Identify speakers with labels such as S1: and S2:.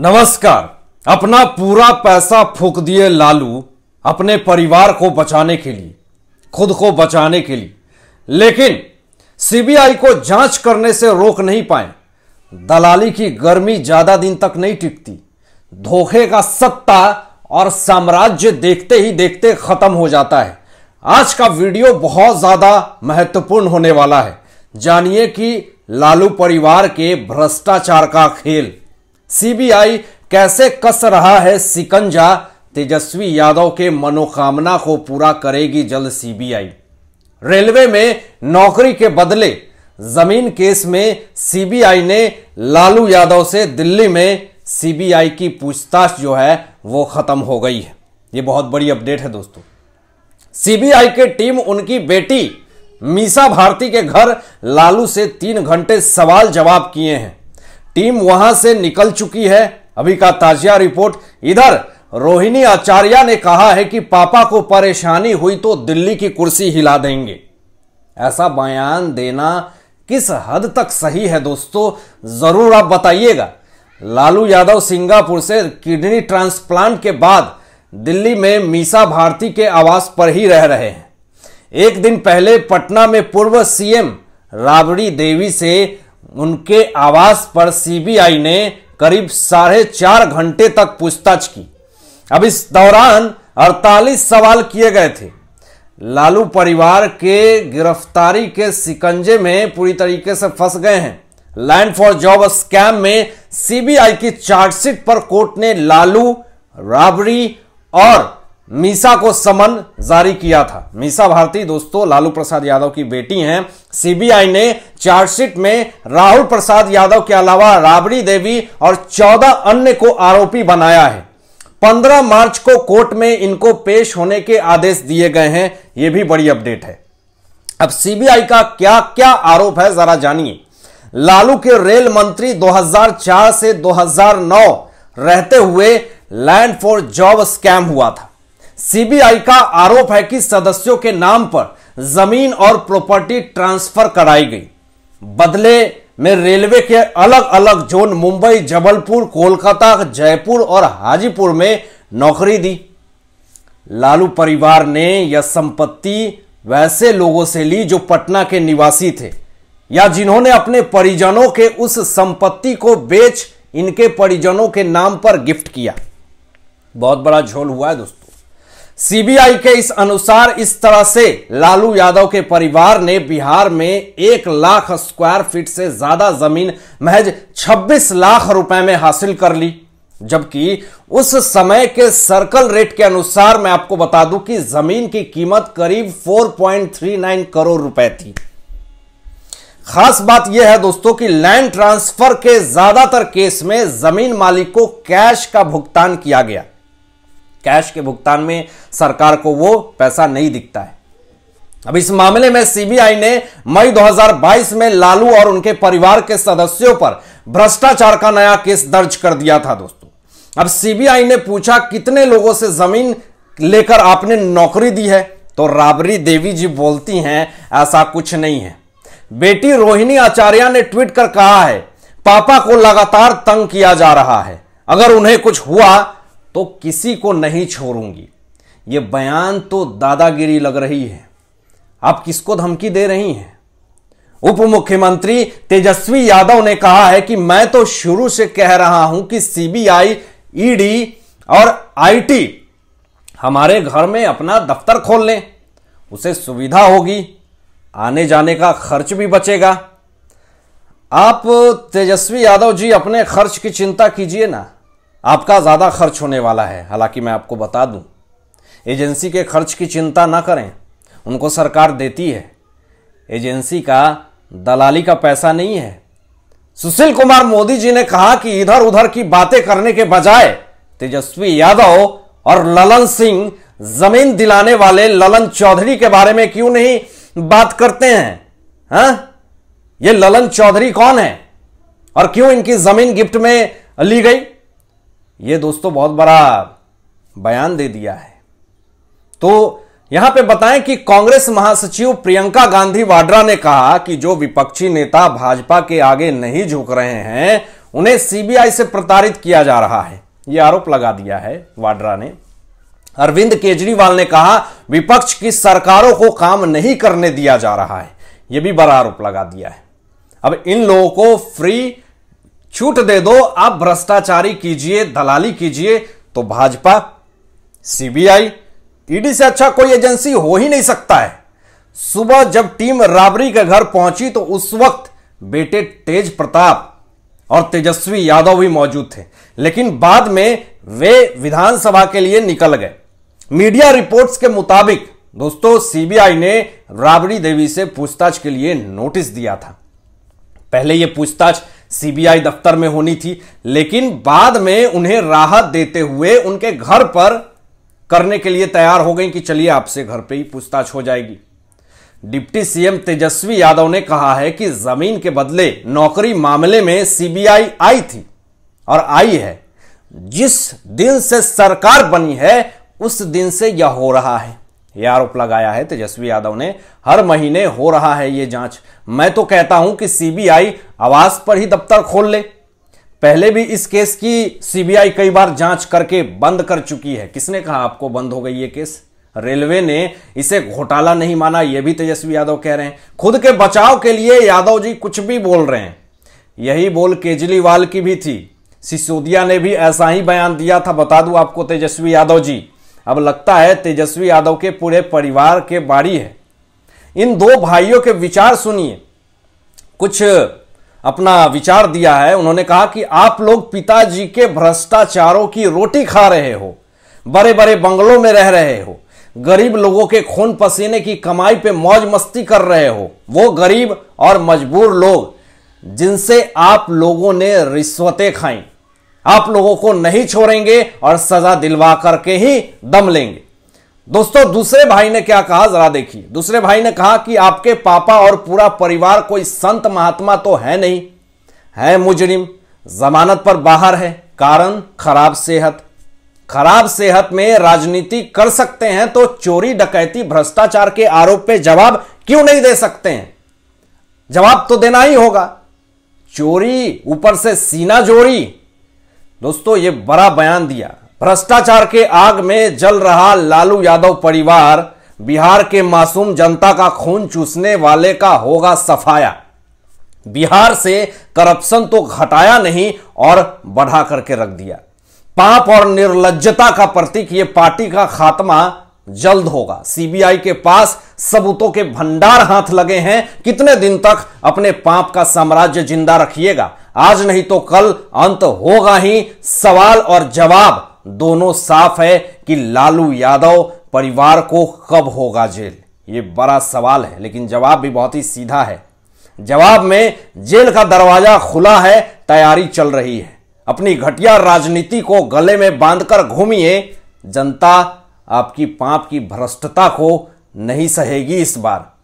S1: नमस्कार अपना पूरा पैसा फूक दिए लालू अपने परिवार को बचाने के लिए खुद को बचाने के लिए लेकिन सीबीआई को जांच करने से रोक नहीं पाए दलाली की गर्मी ज्यादा दिन तक नहीं टिकती धोखे का सत्ता और साम्राज्य देखते ही देखते खत्म हो जाता है आज का वीडियो बहुत ज्यादा महत्वपूर्ण होने वाला है जानिए कि लालू परिवार के भ्रष्टाचार का खेल सीबीआई कैसे कस रहा है सिकंजा तेजस्वी यादव के मनोकामना को पूरा करेगी जल्द सीबीआई रेलवे में नौकरी के बदले जमीन केस में सीबीआई ने लालू यादव से दिल्ली में सीबीआई की पूछताछ जो है वो खत्म हो गई है ये बहुत बड़ी अपडेट है दोस्तों सीबीआई के टीम उनकी बेटी मीसा भारती के घर लालू से तीन घंटे सवाल जवाब किए हैं टीम वहां से निकल चुकी है अभी का ताजिया रिपोर्ट इधर रोहिणी आचार्य ने कहा है कि पापा को परेशानी हुई तो दिल्ली की कुर्सी हिला देंगे ऐसा बयान देना किस हद तक सही है दोस्तों जरूर आप बताइएगा लालू यादव सिंगापुर से किडनी ट्रांसप्लांट के बाद दिल्ली में मीसा भारती के आवास पर ही रह रहे हैं एक दिन पहले पटना में पूर्व सीएम राबड़ी देवी से उनके आवास पर सीबीआई ने करीब साढ़े चार घंटे तक पूछताछ की अब इस दौरान 48 सवाल किए गए थे लालू परिवार के गिरफ्तारी के सिकंजे में पूरी तरीके से फंस गए हैं लैंड फॉर जॉब स्कैम में सीबीआई की चार्जशीट पर कोर्ट ने लालू राबड़ी और मीसा को समन जारी किया था मीसा भारती दोस्तों लालू प्रसाद यादव की बेटी हैं सीबीआई ने चार्जशीट में राहुल प्रसाद यादव के अलावा राबड़ी देवी और चौदह अन्य को आरोपी बनाया है पंद्रह मार्च को कोर्ट में इनको पेश होने के आदेश दिए गए हैं यह भी बड़ी अपडेट है अब सीबीआई का क्या क्या आरोप है जरा जानिए लालू के रेल मंत्री दो से दो रहते हुए लैंड फॉर जॉब स्कैम हुआ था सीबीआई का आरोप है कि सदस्यों के नाम पर जमीन और प्रॉपर्टी ट्रांसफर कराई गई बदले में रेलवे के अलग अलग जोन मुंबई जबलपुर कोलकाता जयपुर और हाजीपुर में नौकरी दी लालू परिवार ने यह संपत्ति वैसे लोगों से ली जो पटना के निवासी थे या जिन्होंने अपने परिजनों के उस संपत्ति को बेच इनके परिजनों के नाम पर गिफ्ट किया बहुत बड़ा झोल हुआ है दोस्तों सीबीआई के इस अनुसार इस तरह से लालू यादव के परिवार ने बिहार में एक लाख स्क्वायर फीट से ज्यादा जमीन महज 26 लाख रुपए में हासिल कर ली जबकि उस समय के सर्कल रेट के अनुसार मैं आपको बता दूं कि जमीन की कीमत करीब 4.39 करोड़ रुपए थी खास बात यह है दोस्तों कि लैंड ट्रांसफर के ज्यादातर केस में जमीन मालिक को कैश का भुगतान किया गया कैश के भुगतान में सरकार को वो पैसा नहीं दिखता है अब इस मामले में सीबीआई ने मई 2022 में लालू और उनके परिवार के सदस्यों पर भ्रष्टाचार का नया केस दर्ज कर दिया था दोस्तों अब सीबीआई ने पूछा कितने लोगों से जमीन लेकर आपने नौकरी दी है तो राबरी देवी जी बोलती हैं ऐसा कुछ नहीं है बेटी रोहिणी आचार्य ने ट्वीट कर कहा है पापा को लगातार तंग किया जा रहा है अगर उन्हें कुछ हुआ तो किसी को नहीं छोड़ूंगी ये बयान तो दादागिरी लग रही है आप किसको धमकी दे रही हैं उप मुख्यमंत्री तेजस्वी यादव ने कहा है कि मैं तो शुरू से कह रहा हूं कि सीबीआई ईडी और आईटी हमारे घर में अपना दफ्तर खोल लें उसे सुविधा होगी आने जाने का खर्च भी बचेगा आप तेजस्वी यादव जी अपने खर्च की चिंता कीजिए ना आपका ज़्यादा खर्च होने वाला है हालांकि मैं आपको बता दूं एजेंसी के खर्च की चिंता ना करें उनको सरकार देती है एजेंसी का दलाली का पैसा नहीं है सुशील कुमार मोदी जी ने कहा कि इधर उधर की बातें करने के बजाय तेजस्वी यादव और ललन सिंह जमीन दिलाने वाले ललन चौधरी के बारे में क्यों नहीं बात करते हैं हा? ये ललन चौधरी कौन है और क्यों इनकी जमीन गिफ्ट में ली गई ये दोस्तों बहुत बड़ा बयान दे दिया है तो यहां पे बताएं कि कांग्रेस महासचिव प्रियंका गांधी वाड्रा ने कहा कि जो विपक्षी नेता भाजपा के आगे नहीं झुक रहे हैं उन्हें सीबीआई से प्रताड़ित किया जा रहा है यह आरोप लगा दिया है वाड्रा ने अरविंद केजरीवाल ने कहा विपक्ष की सरकारों को काम नहीं करने दिया जा रहा है यह भी बड़ा आरोप लगा दिया है अब इन लोगों को फ्री छूट दे दो आप भ्रष्टाचारी कीजिए दलाली कीजिए तो भाजपा सीबीआई ईडी से अच्छा कोई एजेंसी हो ही नहीं सकता है सुबह जब टीम राबरी के घर पहुंची तो उस वक्त बेटे तेज प्रताप और तेजस्वी यादव भी मौजूद थे लेकिन बाद में वे विधानसभा के लिए निकल गए मीडिया रिपोर्ट्स के मुताबिक दोस्तों सीबीआई ने राबड़ी देवी से पूछताछ के लिए नोटिस दिया था पहले यह पूछताछ सीबीआई दफ्तर में होनी थी लेकिन बाद में उन्हें राहत देते हुए उनके घर पर करने के लिए तैयार हो गई कि चलिए आपसे घर पे ही पूछताछ हो जाएगी डिप्टी सीएम तेजस्वी यादव ने कहा है कि जमीन के बदले नौकरी मामले में सीबीआई आई थी और आई है जिस दिन से सरकार बनी है उस दिन से यह हो रहा है यह आरोप लगाया है तेजस्वी यादव ने हर महीने हो रहा है यह जांच मैं तो कहता हूं कि सीबीआई आवास पर ही दफ्तर खोल ले पहले भी इस केस की सीबीआई कई बार जांच करके बंद कर चुकी है किसने कहा आपको बंद हो गई ये केस रेलवे ने इसे घोटाला नहीं माना यह भी तेजस्वी यादव कह रहे हैं खुद के बचाव के लिए यादव जी कुछ भी बोल रहे हैं यही बोल केजरीवाल की भी थी सिसोदिया ने भी ऐसा ही बयान दिया था बता दूं आपको तेजस्वी यादव जी अब लगता है तेजस्वी यादव के पूरे परिवार के बारी है इन दो भाइयों के विचार सुनिए कुछ अपना विचार दिया है उन्होंने कहा कि आप लोग पिताजी के भ्रष्टाचारों की रोटी खा रहे हो बड़े बड़े बंगलों में रह रहे हो गरीब लोगों के खून पसीने की कमाई पे मौज मस्ती कर रहे हो वो गरीब और मजबूर लोग जिनसे आप लोगों ने रिश्वतें खाई आप लोगों को नहीं छोड़ेंगे और सजा दिलवा करके ही दम लेंगे दोस्तों दूसरे भाई ने क्या कहा जरा देखिए दूसरे भाई ने कहा कि आपके पापा और पूरा परिवार कोई संत महात्मा तो है नहीं है मुजरिम जमानत पर बाहर है कारण खराब सेहत खराब सेहत में राजनीति कर सकते हैं तो चोरी डकैती भ्रष्टाचार के आरोप पे जवाब क्यों नहीं दे सकते हैं जवाब तो देना ही होगा चोरी ऊपर से सीना जोरी दोस्तों ये बड़ा बयान दिया भ्रष्टाचार के आग में जल रहा लालू यादव परिवार बिहार के मासूम जनता का खून चूसने वाले का होगा सफाया बिहार से करप्शन तो घटाया नहीं और बढ़ा करके रख दिया पाप और निर्लजता का प्रतीक ये पार्टी का खात्मा जल्द होगा सीबीआई के पास सबूतों के भंडार हाथ लगे हैं कितने दिन तक अपने पाप का साम्राज्य जिंदा रखिएगा आज नहीं तो कल अंत होगा ही सवाल और जवाब दोनों साफ है कि लालू यादव परिवार को कब होगा जेल ये बड़ा सवाल है लेकिन जवाब भी बहुत ही सीधा है जवाब में जेल का दरवाजा खुला है तैयारी चल रही है अपनी घटिया राजनीति को गले में बांधकर घूमिए जनता आपकी पाप की भ्रष्टता को नहीं सहेगी इस बार